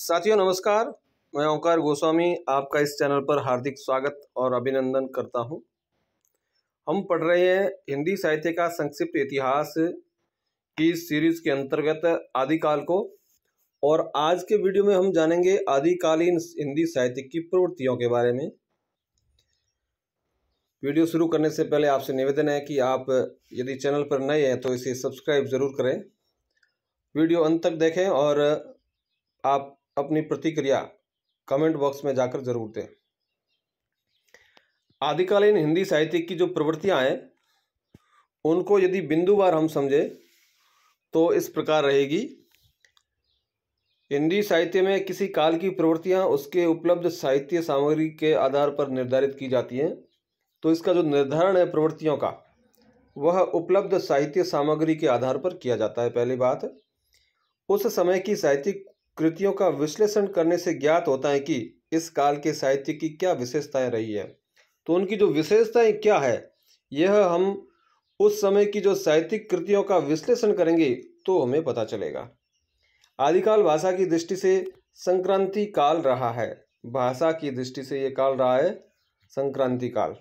साथियों नमस्कार मैं ओंकार गोस्वामी आपका इस चैनल पर हार्दिक स्वागत और अभिनंदन करता हूं। हम पढ़ रहे हैं हिंदी साहित्य का संक्षिप्त इतिहास की सीरीज के अंतर्गत आदिकाल को और आज के वीडियो में हम जानेंगे आदिकालीन हिंदी साहित्य की प्रवृत्तियों के बारे में वीडियो शुरू करने से पहले आपसे निवेदन है कि आप यदि चैनल पर नए हैं तो इसे सब्सक्राइब ज़रूर करें वीडियो अंत तक देखें और आप अपनी प्रतिक्रिया कमेंट बॉक्स में जाकर जरूर दें आदिकालीन हिंदी साहित्य की जो प्रवृत्तियाँ हैं उनको यदि बिंदुवार हम समझें तो इस प्रकार रहेगी हिंदी साहित्य में किसी काल की प्रवृत्तियाँ उसके उपलब्ध साहित्य सामग्री के आधार पर निर्धारित की जाती हैं तो इसका जो निर्धारण है प्रवृत्तियों का वह उपलब्ध साहित्य सामग्री के आधार पर किया जाता है पहली बात उस समय की साहित्यिक कृतियों का विश्लेषण करने से ज्ञात होता है कि इस काल के साहित्य की क्या विशेषताएं रही है तो उनकी जो विशेषताएं क्या है यह हम उस समय की जो साहित्यिक कृतियों का विश्लेषण करेंगे तो हमें पता चलेगा आदिकाल भाषा की दृष्टि से संक्रांति काल रहा है भाषा की दृष्टि से ये काल रहा है संक्रांति काल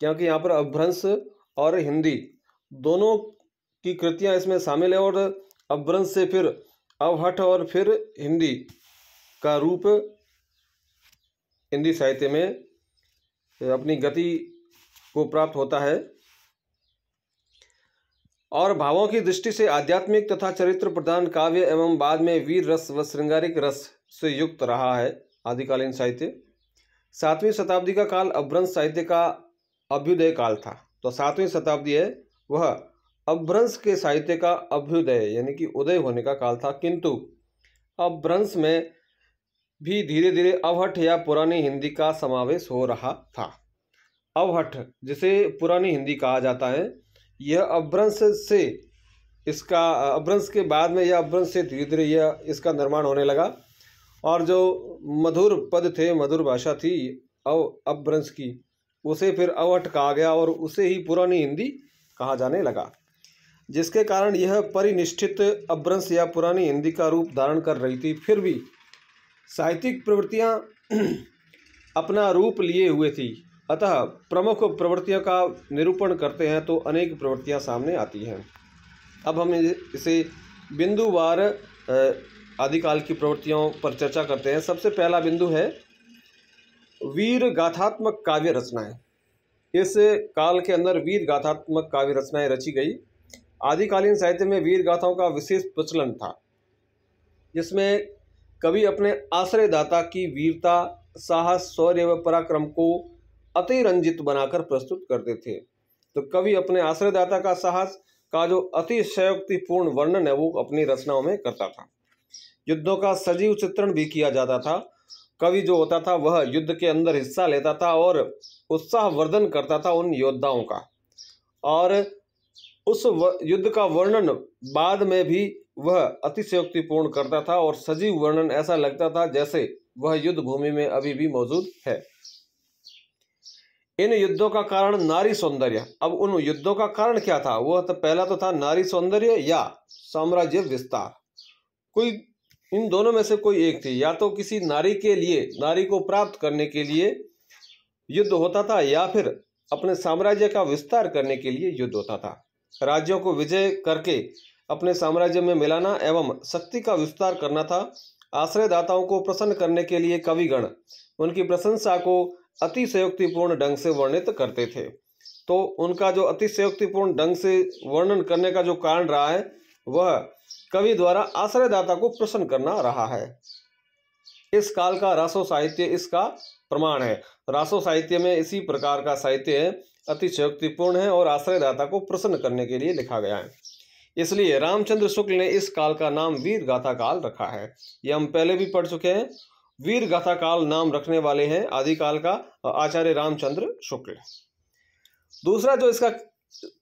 क्योंकि यहाँ पर अभ्रंश और हिंदी दोनों की कृतियाँ इसमें शामिल है और अभ्रंश से फिर अवहट और फिर हिंदी का रूप हिंदी साहित्य में अपनी गति को प्राप्त होता है और भावों की दृष्टि से आध्यात्मिक तथा चरित्र प्रधान काव्य एवं बाद में वीर रस व श्रृंगारिक रस से युक्त रहा है आदिकालीन साहित्य सातवीं शताब्दी का काल अभ्रंश साहित्य का अभ्युदय काल था तो सातवीं शताब्दी है वह अभ्रंश के साहित्य का अभ्युदय यानी कि उदय होने का काल था किंतु अभ्रंश में भी धीरे धीरे अवहट या पुरानी हिंदी का समावेश हो रहा था अवहट जिसे पुरानी हिंदी कहा जाता है यह अभ्रंश से इसका अभ्रंश के बाद में यह अभ्रंश से धीरे धीरे यह इसका निर्माण होने लगा और जो मधुर पद थे मधुर भाषा थी अव अभ्रंश की उसे फिर अवहट कहा गया और उसे ही पुरानी हिंदी कहा जाने लगा जिसके कारण यह परिनिष्ठित अभ्रंश या पुरानी हिंदी का रूप धारण कर रही थी फिर भी साहित्यिक प्रवृत्तियाँ अपना रूप लिए हुए थी अतः प्रमुख प्रवृत्तियों का निरूपण करते हैं तो अनेक प्रवृत्तियाँ सामने आती हैं अब हम इसे बिंदुवार आदिकाल की प्रवृत्तियों पर चर्चा करते हैं सबसे पहला बिंदु है वीर गाथात्मक काव्य रचनाएं इस काल के अंदर वीर गाथात्मक काव्य रचनाएं रची गई आदिकालीन साहित्य में वीर गाथाओं का विशेष प्रचलन था जिसमें कवि अपने आश्रयदाता की वीरता साहस शौर्य व पराक्रम को अतिरंजित बनाकर प्रस्तुत करते थे तो कवि अपने आश्रयदाता का साहस का जो अतिशयोक्तिपूर्ण वर्णन है वो अपनी रचनाओं में करता था युद्धों का सजीव चित्रण भी किया जाता था कवि जो होता था वह युद्ध के अंदर हिस्सा लेता था और उत्साहवर्धन करता था उन योद्धाओं का और उस युद्ध का वर्णन बाद में भी वह अतिशयोक्तिपूर्ण करता था और सजीव वर्णन ऐसा लगता था जैसे वह युद्ध भूमि में अभी भी मौजूद है इन युद्धों का कारण नारी सौंदर्य अब उन युद्धों का कारण क्या था वह तो पहला तो था नारी सौंदर्य या साम्राज्य विस्तार कोई इन दोनों में से कोई एक थी या तो किसी नारी के लिए नारी को प्राप्त करने के लिए युद्ध होता था या फिर अपने साम्राज्य का विस्तार करने के लिए युद्ध होता था राज्यों को विजय करके अपने साम्राज्य में मिलाना एवं शक्ति का विस्तार करना था आश्रयदाताओं को प्रसन्न करने के लिए कविगण उनकी प्रशंसा को अतिशयोक्तिपूर्ण ढंग से वर्णित करते थे तो उनका जो अतिशयोक्तिपूर्ण ढंग से वर्णन करने का जो कारण रहा है वह कवि द्वारा आश्रयदाता को प्रसन्न करना रहा है इस काल का रासो साहित्य इसका प्रमाण है रासो साहित्य में इसी प्रकार का साहित्य अतिशक्तिपूर्ण अतिशयोक्तिपूर्ण है और आश्रयदाता को प्रसन्न करने के लिए लिखा गया है इसलिए रामचंद्र शुक्ल ने इस काल का नाम वीर गाथा काल रखा है यह हम पहले भी पढ़ चुके हैं वीर गाथा काल नाम रखने वाले हैं आदिकाल का आचार्य रामचंद्र शुक्ल दूसरा जो इसका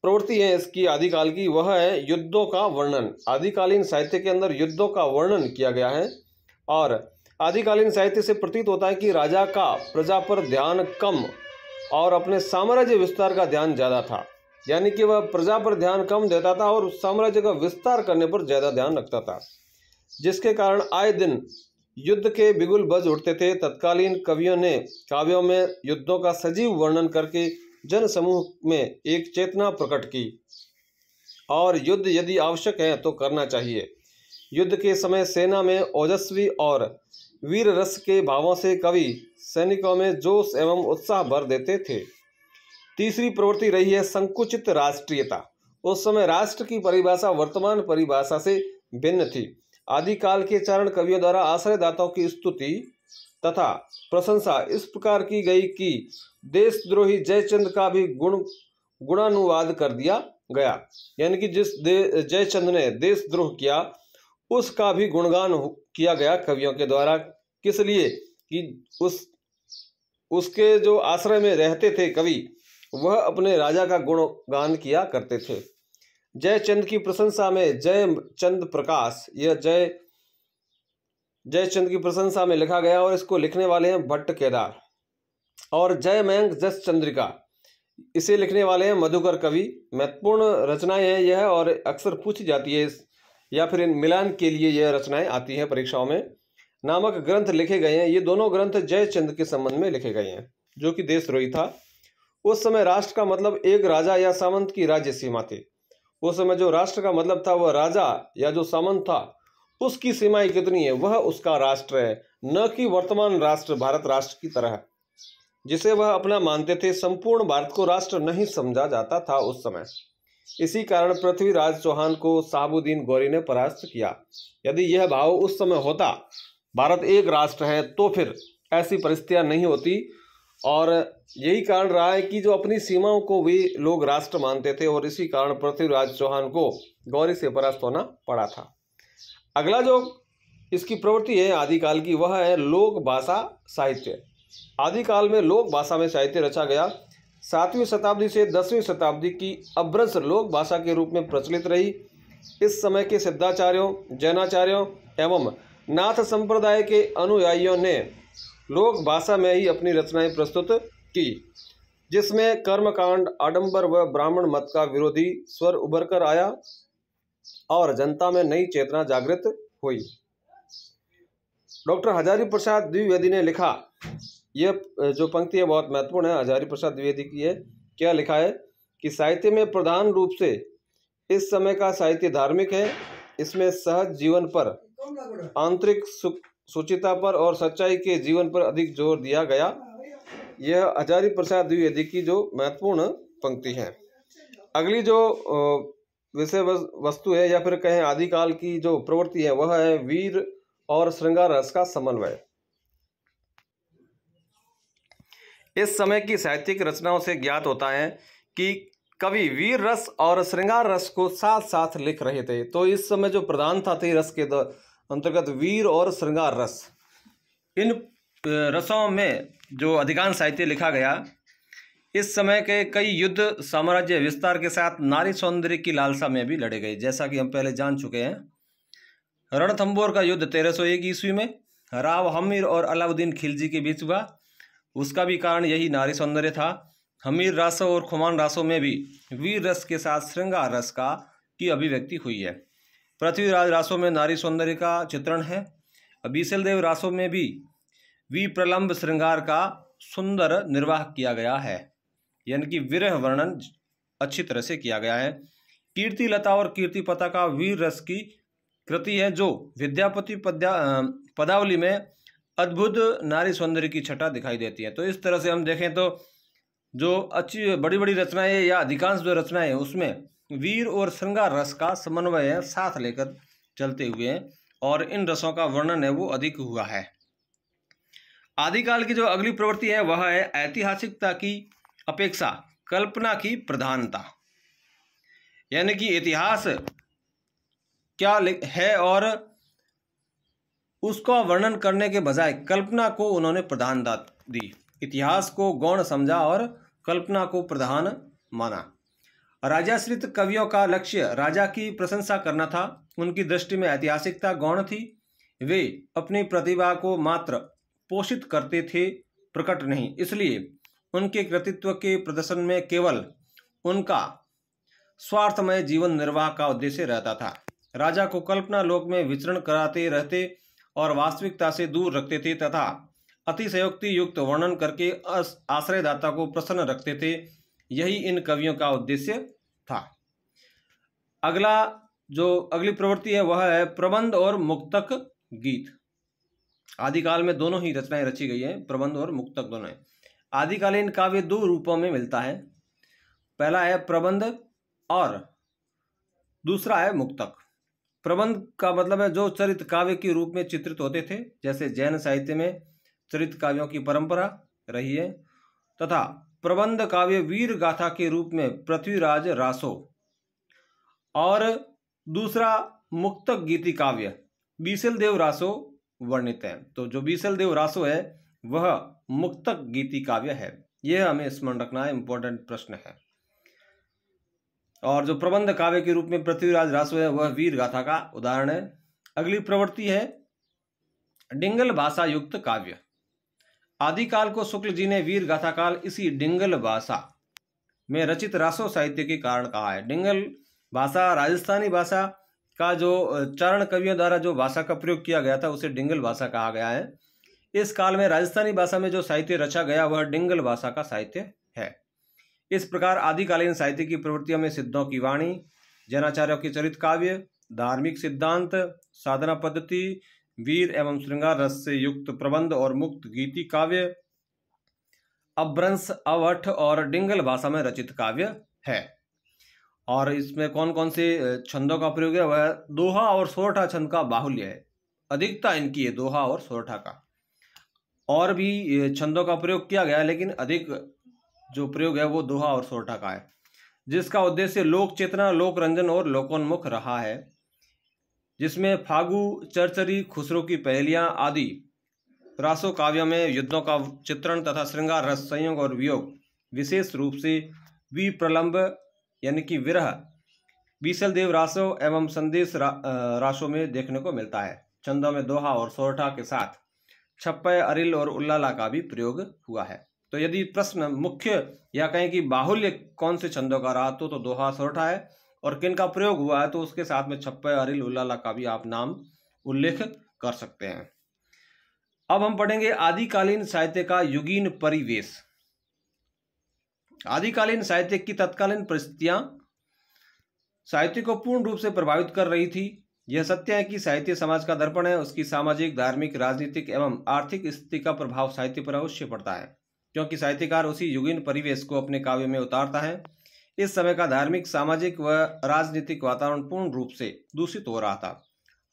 प्रवृत्ति है इसकी आदिकाल की वह है युद्धों का वर्णन आदिकालीन साहित्य के अंदर युद्धों का वर्णन किया गया है और आदिकालीन साहित्य से प्रतीत होता है कि राजा का प्रजा पर ध्यान कम और अपने साम्राज्य विस्तार का ध्यान ज़्यादा था यानी कि वह प्रजा पर ध्यान कम देता था और साम्राज्य का विस्तार करने पर ज़्यादा ध्यान रखता था जिसके कारण आए दिन युद्ध के बिगुल बज उठते थे तत्कालीन कवियों ने काव्यों में युद्धों का सजीव वर्णन करके जन समूह में एक चेतना प्रकट की और युद्ध यदि आवश्यक है तो करना चाहिए युद्ध के समय सेना में ओजस्वी और वीर रस के भावों से कवि सैनिकों में जोश एवं उत्साह भर देते थे तीसरी प्रवृत्ति रही है संकुचित राष्ट्रीयता उस समय राष्ट्र की परिभाषा वर्तमान परिभाषा से भिन्न थी आदिकाल के चरण कवियों द्वारा आश्रयदाताओं की स्तुति तथा प्रशंसा इस प्रकार की गई कि देशद्रोही जयचंद का भी गुण गुणानुवाद कर दिया गया यानी कि जिस जयचंद ने देशद्रोह किया उसका भी गुणगान किया गया कवियों के द्वारा किस लिए कि उस उसके जो आश्रय में रहते थे कवि वह अपने राजा का गुणगान किया करते थे जयचंद की प्रशंसा में जय चंद प्रकाश यह जय जयचंद की प्रशंसा में लिखा गया और इसको लिखने वाले हैं भट्ट केदार और जय मयंक जस चंद्रिका इसे लिखने वाले हैं मधुकर कवि महत्वपूर्ण रचनाएं हैं यह और अक्सर पूछी जाती है इस या फिर इन मिलान के लिए यह रचनाएं आती हैं परीक्षाओं में नामक ग्रंथ लिखे गए हैं ये दोनों ग्रंथ जयचंद के संबंध में लिखे गए हैं जो कि देशद्रोही था उस समय राष्ट्र का मतलब एक राजा या सामंत की राज्य सीमा थी उस समय जो राष्ट्र का मतलब था वह राजा या जो सामंत था उसकी सीमाएं कितनी है वह उसका राष्ट्र है न कि वर्तमान राष्ट्र भारत राष्ट्र की तरह जिसे वह अपना मानते थे संपूर्ण भारत को राष्ट्र नहीं समझा जाता था उस समय इसी कारण पृथ्वीराज चौहान को साबुद्दीन गौरी ने परास्त किया यदि यह भाव उस समय होता भारत एक राष्ट्र है तो फिर ऐसी परिस्थितियाँ नहीं होती और यही कारण रहा है कि जो अपनी सीमाओं को भी लोग राष्ट्र मानते थे और इसी कारण पृथ्वीराज चौहान को गौरी से परास्त होना पड़ा था अगला जो इसकी प्रवृत्ति है आदिकाल की वह है लोक भाषा साहित्य आदिकाल में लोक भाषा में साहित्य रचा गया सातवीं शताब्दी से दसवीं शताब्दी की अभ्रंश लोक भाषा के रूप में प्रचलित रही इस समय के सिद्धाचार्यों जैनाचार्यों एवं नाथ संप्रदाय के अनुयायियों ने लोक भाषा में ही अपनी रचनाएं प्रस्तुत की जिसमें कर्मकांड आडंबर व ब्राह्मण मत का विरोधी स्वर उभर कर आया और जनता में नई चेतना जागृत हुई डॉक्टर हजारी प्रसाद द्विवेदी ने लिखा यह जो पंक्ति है बहुत महत्वपूर्ण है आचार्य प्रसाद द्विवेदी की है क्या लिखा है कि साहित्य में प्रधान रूप से इस समय का साहित्य धार्मिक है इसमें सहज जीवन पर आंतरिक सुचिता पर और सच्चाई के जीवन पर अधिक जोर दिया गया यह आचार्य प्रसाद द्विवेदी की जो महत्वपूर्ण पंक्ति है अगली जो विषय वस्तु है या फिर कहें आदिकाल की जो प्रवृत्ति है वह है वीर और श्रृंगार रस का समन्वय इस समय की साहित्यिक रचनाओं से ज्ञात होता है कि कवि वीर रस और श्रृंगार रस को साथ साथ लिख रहे थे तो इस समय जो प्रधान था थे रस के अंतर्गत वीर और श्रृंगार रस इन रसों में जो अधिकांश साहित्य लिखा गया इस समय के कई युद्ध साम्राज्य विस्तार के साथ नारी सौंदर्य की लालसा में भी लड़े गए जैसा कि हम पहले जान चुके हैं रणथंबोर का युद्ध तेरह सौ एक ईस्वी में राव हमीर और अलाउद्दीन खिलजी के बीच हुआ उसका भी कारण यही नारी सौंदर्य था हमीर रासों और खुमान रासों में भी वीर रस के साथ श्रृंगार रस का की अभिव्यक्ति हुई है पृथ्वीराज रासों में नारी सौंदर्य का चित्रण है बीसलदेव रासों में भी विप्रलम्ब श्रृंगार का सुंदर निर्वाह किया गया है यानी कि विरह वर्णन अच्छी तरह से किया गया है कीर्ति लता और कीर्ति पता का वीर रस की कृति है जो विद्यापति पद्या पदावली में अद्भुत नारी सौंदर्य की छटा दिखाई देती है तो इस तरह से हम देखें तो जो अच्छी बड़ी बड़ी रचनाएं या अधिकांश जो रचनाएं हैं उसमें वीर और श्रृंगार रस का समन्वय है साथ लेकर चलते हुए हैं और इन रसों का वर्णन है वो अधिक हुआ है आदिकाल की जो अगली प्रवृत्ति है वह है ऐतिहासिकता की अपेक्षा कल्पना की प्रधानता यानी कि इतिहास क्या है और उसका वर्णन करने के बजाय कल्पना को उन्होंने प्रधान दी इतिहास को गौण समझा और कल्पना को प्रधान माना राजाश्रित कवियों का लक्ष्य राजा की प्रशंसा करना था उनकी दृष्टि में ऐतिहासिकता गौण थी वे अपनी प्रतिभा को मात्र पोषित करते थे प्रकट नहीं इसलिए उनके कृतित्व के प्रदर्शन में केवल उनका स्वार्थमय जीवन निर्वाह का उद्देश्य रहता था राजा को कल्पना लोक में विचरण कराते रहते और वास्तविकता से दूर रखते थे तथा अतिशयोक्ति युक्त वर्णन करके आश्रयदाता को प्रसन्न रखते थे यही इन कवियों का उद्देश्य था अगला जो अगली प्रवृत्ति है वह है प्रबंध और मुक्तक गीत आदिकाल में दोनों ही रचनाएं रची गई हैं प्रबंध और मुक्तक दोनों आदिकालीन काव्य दो रूपों में मिलता है पहला है प्रबंध और दूसरा है मुक्तक प्रबंध का मतलब है जो चरित काव्य के रूप में चित्रित होते थे जैसे जैन साहित्य में चरित काव्यों की परंपरा रही है तथा प्रबंध काव्य वीर गाथा के रूप में पृथ्वीराज रासो और दूसरा मुक्तक गीति काव्य बीसल देव रासो वर्णित है तो जो बीसल देव रासो है वह मुक्तक गीति काव्य है यह हमें स्मरण रखना इंपॉर्टेंट प्रश्न है और जो प्रबंध काव्य के रूप में पृथ्वीराज रासो है वह वीर गाथा का उदाहरण है अगली प्रवृत्ति है डिंगल भाषा युक्त काव्य आदिकाल को शुक्ल जी ने वीर गाथा काल इसी डिंगल भाषा में रचित रासो साहित्य के कारण कहा है डिंगल भाषा राजस्थानी भाषा का जो चारण कवियों द्वारा जो भाषा का प्रयोग किया गया था उसे डिंगल भाषा कहा गया है इस काल में राजस्थानी भाषा में जो साहित्य रचा गया वह डिंगल भाषा का साहित्य है इस प्रकार आदिकालीन साहित्य की प्रवृत्तियों में सिद्धों की वाणी जैनाचार्यों के चरित काव्य धार्मिक सिद्धांत साधना पद्धति वीर एवं श्रृंगार रस से युक्त प्रबंध और मुक्त गीति काव्य अभ्रंश अवठ और डिंगल भाषा में रचित काव्य है और इसमें कौन कौन से छंदों का प्रयोग है वह दोहा और सोरठा छंद का बाहुल्य है अधिकता इनकी है दोहा और सोरठा का और भी छंदों का प्रयोग किया गया लेकिन अधिक जो प्रयोग है वो दोहा और सोटा का है जिसका उद्देश्य लोक चेतना लोक रंजन और लोकोन्मुख रहा है जिसमें फागु चरचरी खुसरो की पहलियां आदि रासो काव्य में युद्धों का चित्रण तथा श्रृंगार रस संयोग और वियोग विशेष रूप से विप्रलंब यानी कि विरह बीसल देव रासो एवं संदेश रा, रासो में देखने को मिलता है चंदों में दोहा और सोरठा के साथ छप्पे अरिल और उल्लाला का भी प्रयोग हुआ है तो यदि प्रश्न मुख्य या कहें कि बाहुल्य कौन से छंदों का रहा तो, तो दोहा सोरठा है और किन का प्रयोग हुआ है तो उसके साथ में छप्पे अरिल उल्लाला का भी आप नाम उल्लेख कर सकते हैं अब हम पढ़ेंगे आदिकालीन साहित्य का युगीन परिवेश आदिकालीन साहित्य की तत्कालीन परिस्थितियां साहित्य को पूर्ण रूप से प्रभावित कर रही थी यह सत्य है कि साहित्य समाज का दर्पण है उसकी सामाजिक धार्मिक राजनीतिक एवं आर्थिक स्थिति का प्रभाव साहित्य पर अवश्य पड़ता है क्योंकि साहित्यकार उसी युगीन परिवेश को अपने काव्य में उतारता है इस समय का धार्मिक सामाजिक व राजनीतिक वातावरण पूर्ण रूप से दूषित हो रहा था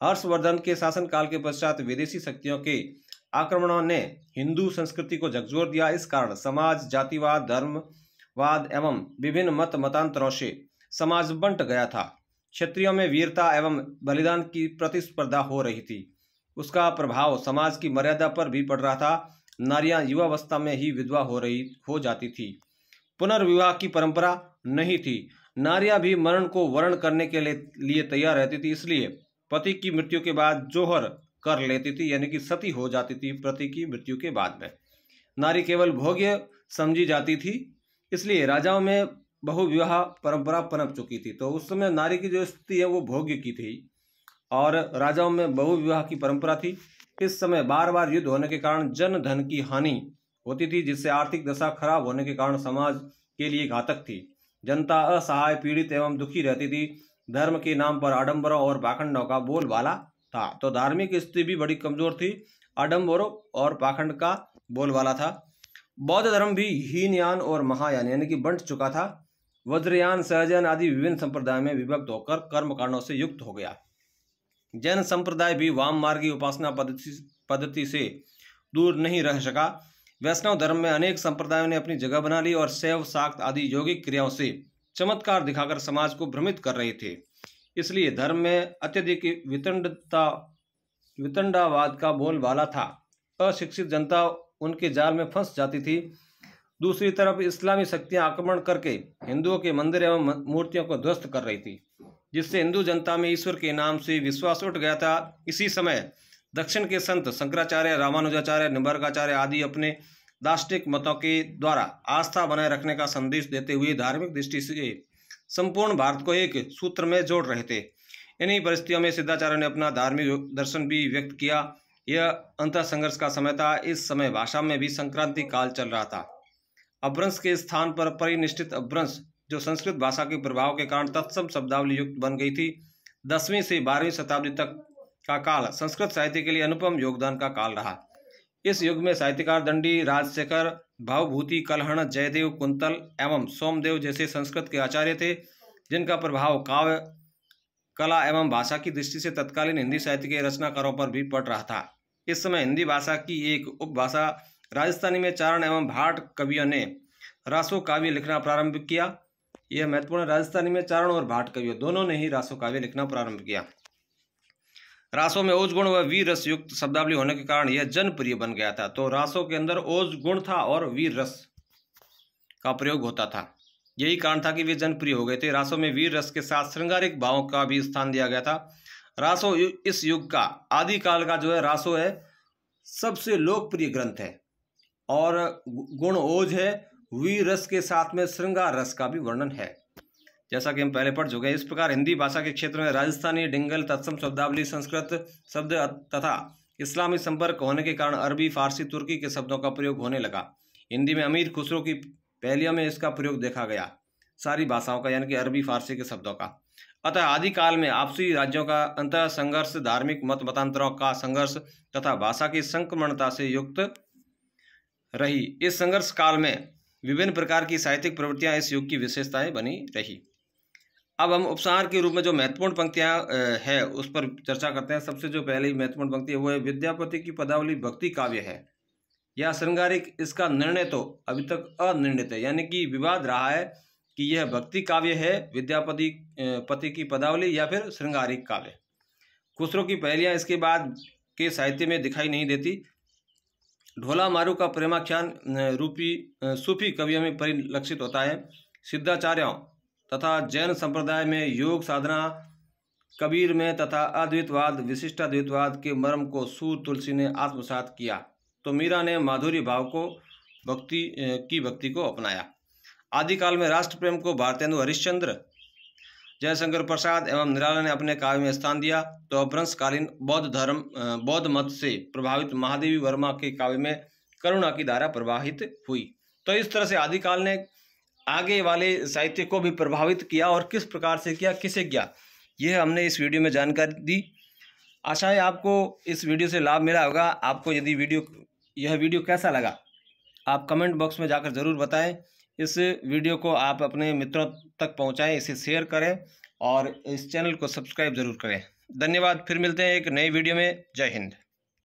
हर्षवर्धन के शासनकाल के पश्चात विदेशी शक्तियों के आक्रमणों ने हिंदू संस्कृति को झकझोर दिया इस कारण समाज जातिवाद धर्मवाद एवं विभिन्न मत मतांतरों से समाज बंट गया था क्षत्रियों में वीरता एवं बलिदान की प्रतिस्पर्धा हो रही थी उसका प्रभाव समाज की मर्यादा पर भी पड़ रहा था नारियां युवावस्था में ही विधवा हो रही हो जाती थी पुनर्विवाह की परंपरा नहीं थी नारियां भी मरण को वर्ण करने के लिए तैयार रहती थी इसलिए पति की मृत्यु के बाद जोहर कर लेती थी यानी कि सती हो जाती थी पति की मृत्यु के बाद में नारी केवल भोग्य समझी जाती थी इसलिए राजाओं में बहुविवाह परंपरा पनप चुकी थी तो उस समय नारी की जो स्थिति है वो भोग्य की थी और राजाओं में बहुविवाह की परंपरा थी इस समय बार बार युद्ध होने के कारण जन धन की हानि होती थी जिससे आर्थिक दशा खराब होने के कारण समाज के लिए घातक थी जनता असहाय पीड़ित एवं दुखी रहती थी धर्म के नाम पर आडम्बरों और पाखंडों का बोलबाला था तो धार्मिक स्थिति भी बड़ी कमजोर थी आडम्बरों और पाखंड का बोलबाला था बौद्ध धर्म भी हीनयान और महायान यानी कि बंट चुका था वज्रयान सहजन आदि विभिन्न संप्रदाय में विभक्त होकर कर्म से युक्त हो गया जैन संप्रदाय भी वाम मार्गी उपासना पद्धति पद्धति से दूर नहीं रह सका वैष्णव धर्म में अनेक संप्रदायों ने अपनी जगह बना ली और शैव साक्त आदि यौगिक क्रियाओं से चमत्कार दिखाकर समाज को भ्रमित कर रहे थे इसलिए धर्म में अत्यधिक वितंडता वितंडावाद का बोलबाला था अशिक्षित जनता उनके जाल में फंस जाती थी दूसरी तरफ इस्लामी शक्तियां आक्रमण करके हिंदुओं के मंदिर एवं मूर्तियों को ध्वस्त कर रही थी जिससे हिंदू जनता में ईश्वर के नाम से विश्वास उठ गया था इसी समय दक्षिण के संत शंकराचार्य रामानुजाचार्य निम्बर्काचार्य आदि अपने दार्शनिक मतों के द्वारा आस्था बनाए रखने का संदेश देते हुए धार्मिक दृष्टि से संपूर्ण भारत को एक सूत्र में जोड़ रहे थे इन्हीं परिस्थितियों में सिद्धाचार्य ने अपना धार्मिक दर्शन भी व्यक्त किया यह अंतर संघर्ष का समय था इस समय भाषा में भी संक्रांति काल चल रहा था अभ्रंश के स्थान पर परिनिष्ठित अभ्रंश जो संस्कृत भाषा के प्रभाव के कारण तत्सम शब्दावली युक्त बन गई थी दसवीं से बारहवीं शताब्दी तक का काल संस्कृत साहित्य के लिए अनुपम योगदान का काल रहा इस युग में साहित्यकार दंडी राजशेखर भावभूति कलहण जयदेव कुंतल एवं सोमदेव जैसे संस्कृत के आचार्य थे जिनका प्रभाव काव्य कला एवं भाषा की दृष्टि से तत्कालीन हिंदी साहित्य के रचनाकारों पर भी पड़ रहा था इस समय हिंदी भाषा की एक उपभाषा राजस्थानी में चारण एवं भाट कवियों ने रासो काव्य लिखना प्रारंभ किया यह महत्वपूर्ण राजस्थानी में चारण और भाट कवि दोनों ने ही रासो काव्य लिखना प्रारंभ किया रासो में ओज गुण व वीर रस युक्त शब्दावली होने के कारण यह जनप्रिय बन गया था तो रासो के अंदर ओज गुण था और वीर रस का प्रयोग होता था यही कारण था कि वे जनप्रिय हो गए थे रासो में वीर रस के साथ श्रृंगारिक भावों का भी स्थान दिया गया था रासो यु, इस युग का आदि काल का जो है रासो है सबसे लोकप्रिय ग्रंथ है और गुण ओज है वी रस के साथ में श्रृंगार रस का भी वर्णन है जैसा कि हम पहले पढ़ चुके हैं इस प्रकार हिंदी भाषा के क्षेत्र में राजस्थानी डिंगल तत्सम शब्दावली संस्कृत शब्द तथा इस्लामी संपर्क होने के कारण अरबी फारसी तुर्की के शब्दों का प्रयोग होने लगा हिंदी में अमीर खुसरो की पहलियों में इसका प्रयोग देखा गया सारी भाषाओं का यानी कि अरबी फारसी के शब्दों का अतः आदिकाल में आपसी राज्यों का अंत संघर्ष धार्मिक मत मतांतरों का संघर्ष तथा भाषा की संक्रमणता से युक्त रही इस संघर्ष काल में विभिन्न प्रकार की साहित्यिक प्रवृत्तियाँ इस युग की विशेषताएँ बनी रही अब हम उपसार के रूप में जो महत्वपूर्ण पंक्तियाँ है उस पर चर्चा करते हैं सबसे जो पहली महत्वपूर्ण पंक्ति है वो है विद्यापति की पदावली भक्ति काव्य है यह श्रृंगारिक इसका निर्णय तो अभी तक अनिर्णित है यानी कि विवाद रहा है कि यह भक्ति काव्य है विद्यापति पति की पदावली या फिर श्रृंगारिक काव्य खुसरो की पहलियाँ इसके बाद के साहित्य में दिखाई नहीं देती ढोला मारू का प्रेमाख्यान रूपी सूफी कवियों में परिलक्षित होता है सिद्धाचार्यों तथा जैन संप्रदाय में योग साधना कबीर में तथा विशिष्ट अद्वितवाद के मर्म को सूर तुलसी ने आत्मसात किया तो मीरा ने माधुरी भाव को भक्ति की भक्ति को अपनाया आदिकाल में राष्ट्र प्रेम को भारतेंदु हरिश्चंद्र जयशंकर प्रसाद एवं निराला ने अपने काव्य में स्थान दिया तो अपभ्रंशकालीन बौद्ध धर्म बौद्ध मत से प्रभावित महादेवी वर्मा के काव्य में करुणा की धारा प्रवाहित हुई तो इस तरह से आदिकाल ने आगे वाले साहित्य को भी प्रभावित किया और किस प्रकार से किया किसे किया यह हमने इस वीडियो में जानकारी दी आशा है आपको इस वीडियो से लाभ मिला होगा आपको यदि वीडियो यह वीडियो कैसा लगा आप कमेंट बॉक्स में जाकर ज़रूर बताएं इस वीडियो को आप अपने मित्रों तक पहुंचाएं इसे शेयर करें और इस चैनल को सब्सक्राइब ज़रूर करें धन्यवाद फिर मिलते हैं एक नई वीडियो में जय हिंद